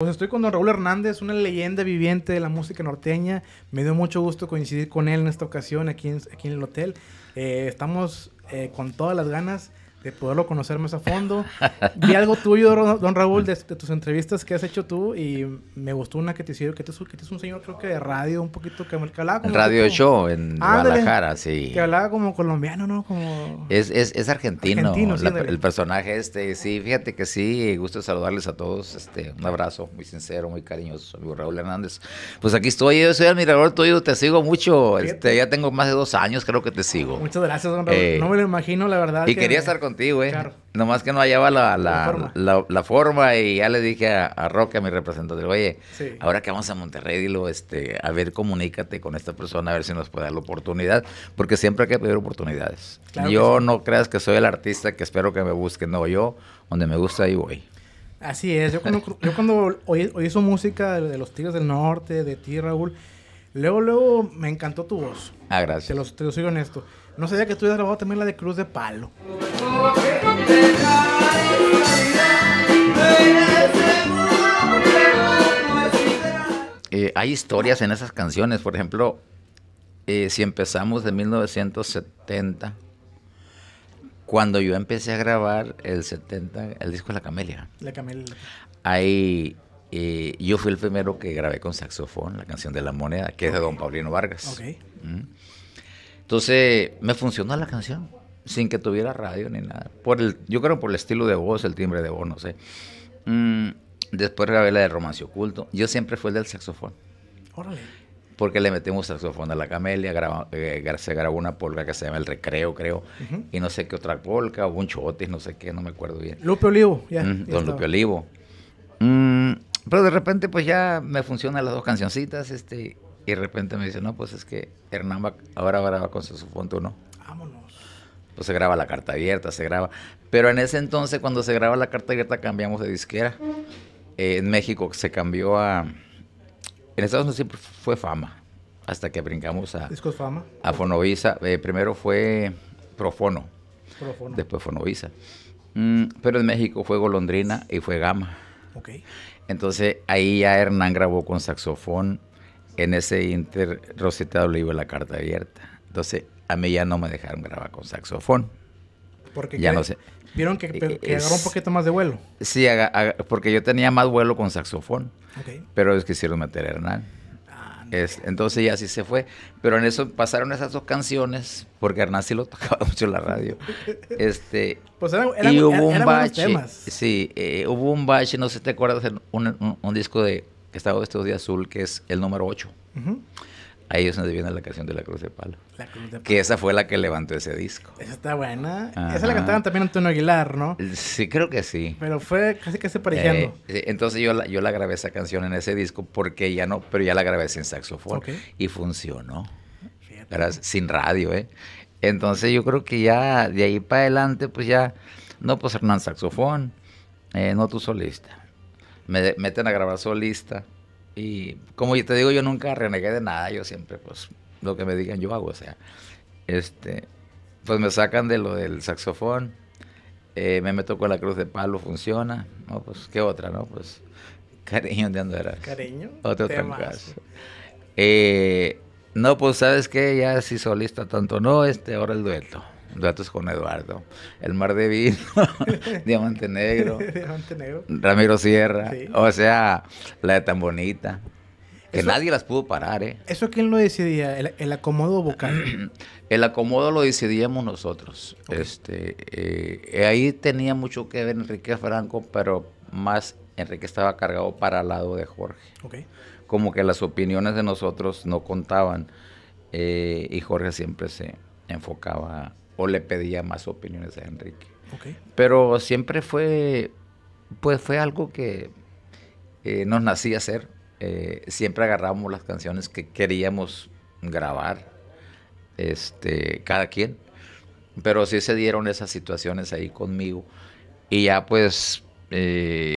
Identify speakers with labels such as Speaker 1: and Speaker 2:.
Speaker 1: Pues estoy con don Raúl Hernández, una leyenda viviente de la música norteña. Me dio mucho gusto coincidir con él en esta ocasión aquí en, aquí en el hotel. Eh, estamos eh, con todas las ganas poderlo conocer más a fondo. Vi algo tuyo, don Raúl, de, tus entrevistas que has hecho tú y me gustó una que te hicieron, que te, es un señor creo que de radio, un poquito que, me hablaba Radio Show en Guadalajara, sí. Que hablaba como colombiano, ¿no? Como... Es, es, es argentino, el personaje este, sí, fíjate que sí, gusto saludarles a todos, este, un abrazo muy sincero, muy cariñoso, amigo Raúl Hernández. Pues aquí estoy, yo soy admirador tuyo, te sigo mucho, este, ya tengo más de dos años creo que te sigo. Muchas gracias, don Raúl. Eh, no me lo imagino, la verdad. Y quería estar contigo ti, güey. Claro. Nomás que no hallaba la, la, forma. y ya le dije a, a Roca, mi representante, oye, ahora que vamos a Monterrey, dilo, este, a ver, comunícate con esta persona, a ver si nos puede dar la oportunidad, porque siempre hay que pedir oportunidades. yo no creas que soy el artista que espero que me busquen, no, yo, donde me gusta, ahí voy. Así es, yo cuando, yo cuando oí, oí, su música de los Tigres del Norte, de ti, Raúl, luego, luego me encantó tu voz. Ah, gracias. Te, los, te en soy honesto. No sabía que tú habías grabado también la de Cruz de Palo. Eh, hay historias en esas canciones, por ejemplo, eh, si empezamos de 1970, cuando yo empecé a grabar el 70, el disco La Camelia. La Camelia. Ahí eh, yo fui el primero que grabé con saxofón la canción de La Moneda, que es de Don Paulino Vargas. Mm. Entonces, me funcionó la canción sin que tuviera radio ni nada. Por el, yo creo por el estilo de voz, el timbre de voz, no sé. Mm, después grabé la de Romance Oculto. Yo siempre fue el del saxofón. Órale. Porque le metimos saxofón a la camelia, graba, eh, se grabó una polca que se llama El Recreo, creo, y no sé qué otra polca, o un chotis, no sé qué, no me acuerdo bien. Lupe Olivo, ya. don Lupe Olivo. Mm, pero de repente, pues ya me funcionan las dos cancioncitas, este, y de repente me dice, no, pues es que Hernán va, ahora, ahora va con saxofón, tú no. Vámonos. Pues, se graba la carta abierta, se graba. Pero en ese entonces, cuando se graba la carta abierta, cambiamos de disquera. Eh, en México se cambió a. En Estados Unidos siempre fue fama, hasta que brincamos a. ¿Discos fama? A Fonovisa. Eh, primero fue Profono, Profono. después Fonovisa. Mm, pero en México fue Golondrina y fue Gama. Ok. Entonces ahí ya Hernán grabó con saxofón. En ese inter, Rosita le iba la carta abierta. Entonces a mí ya no me dejaron grabar con saxofón. Porque ya no sé. Vieron que, agarró un poquito más de vuelo. Sí, porque yo tenía más vuelo con saxofón. Okay. Pero ellos quisieron meter a Hernán. Ah, entonces ya sí se fue. Pero en eso pasaron esas dos canciones, porque Hernán sí lo tocaba mucho en la radio. este, pues eran, eran, y hubo un bache. Temas. Sí, eh, hubo un bache, no sé si te acuerdas, un, un, disco de que estaba estudio azul, que es el número 8. Ahí es donde viene la canción de La Cruz de Palo. Que esa fue la que levantó ese disco. Esa está buena. Esa la cantaban también Antonio Aguilar, ¿no? Sí, creo que sí. Pero fue casi se parejando. Eh, entonces yo la, yo la grabé esa canción en ese disco porque ya no, pero ya la grabé sin saxofón. Y funcionó. Era sin radio, ¿eh? Entonces yo creo que ya de ahí para adelante, pues ya, no, pues Hernán Saxofón, eh, no tu solista. Me meten a grabar solista y como te digo, yo nunca renegué de nada, yo siempre, pues, lo que me digan yo hago, o sea, este, pues me sacan de lo del saxofón, eh, me meto con la cruz de palo, funciona, no, pues, ¿qué otra, no? Pues, cariño, ¿de dónde era Cariño, otro trancazo. Eh, no, pues, ¿sabes qué? Ya si solista tanto no, este, ahora el dueto. Datos con Eduardo. El Mar de Vino, Diamante Negro. Ramiro Sierra. O sea, la de tan bonita. Que nadie las pudo parar, ¿eh? ¿Eso quién lo decidía? ¿El, acomodo vocal? el acomodo lo decidíamos nosotros. Este, eh, ahí tenía mucho que ver Enrique Franco, pero más Enrique estaba cargado para el lado de Jorge. Como que las opiniones de nosotros no contaban eh, y Jorge siempre se enfocaba o le pedía más opiniones a Enrique. Pero siempre fue, pues fue algo que eh, nos nacía hacer. Eh, siempre agarrábamos las canciones que queríamos grabar, este, cada quien. Pero sí se dieron esas situaciones ahí conmigo. Y ya pues... Eh,